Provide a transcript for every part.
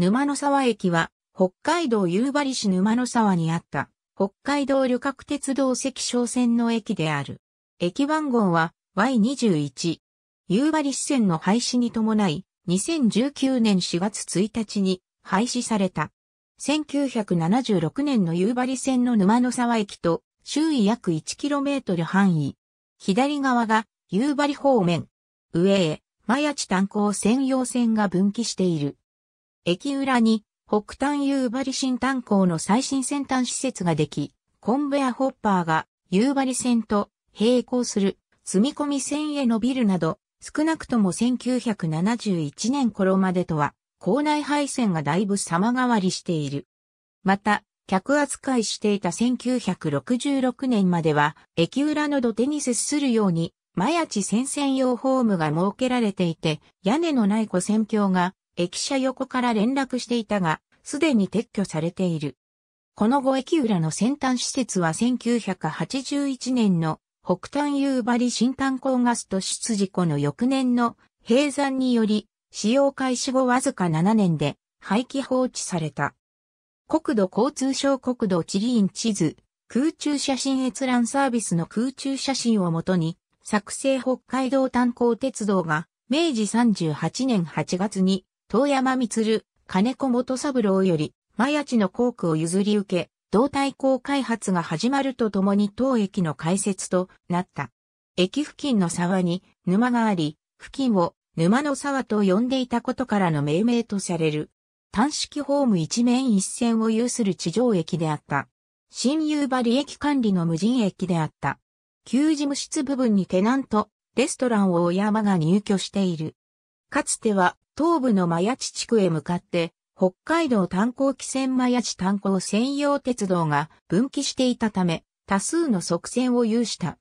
沼の沢駅は、北海道夕張市沼の沢にあった、北海道旅客鉄道赤小線の駅である。駅番号は Y21。夕張支線の廃止に伴い、2019年4月1日に廃止された。1976年の夕張線の沼の沢駅と周囲約 1km 範囲。左側が夕張方面。上へ、前谷地炭鉱専用線が分岐している。駅裏に北端夕張新炭鉱の最新先端施設ができ、コンベアホッパーが夕張線と並行する積み込み線へ伸びるなど、少なくとも1971年頃までとは、校内配線がだいぶ様変わりしている。また、客扱いしていた1966年までは、駅裏の土手に接するように、マヤチ戦線用ホームが設けられていて、屋根のない古線橋が駅舎横から連絡していたが、すでに撤去されている。この後駅裏の先端施設は1981年の北端夕張新炭鉱ガスと出事故の翌年の閉山により、使用開始後わずか7年で廃棄放置された。国土交通省国土地理院地図、空中写真閲覧サービスの空中写真をもとに、作成北海道炭鉱鉄道が明治38年8月に遠山光、金子元三郎より、前地の工区を譲り受け、同対抗開発が始まるとともに当駅の開設となった。駅付近の沢に沼があり、付近を沼の沢と呼んでいたことからの命名とされる。単式ホーム一面一線を有する地上駅であった。新夕張駅管理の無人駅であった。旧事務室部分にテナント、レストランを大山が入居している。かつては東部のマヤ地地区へ向かって、北海道炭鉱汽船マヤ地炭鉱専用鉄道が分岐していたため、多数の側線を有した。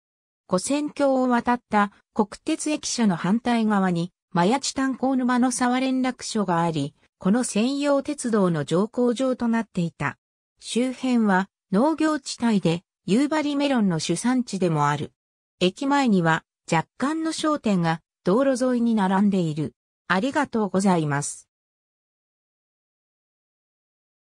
古線橋を渡った国鉄駅舎の反対側に、マヤ地炭鉱沼の沢連絡所があり、この専用鉄道の乗降場となっていた。周辺は農業地帯で、夕張メロンの主産地でもある。駅前には若干の商店が道路沿いに並んでいる。ありがとうございます。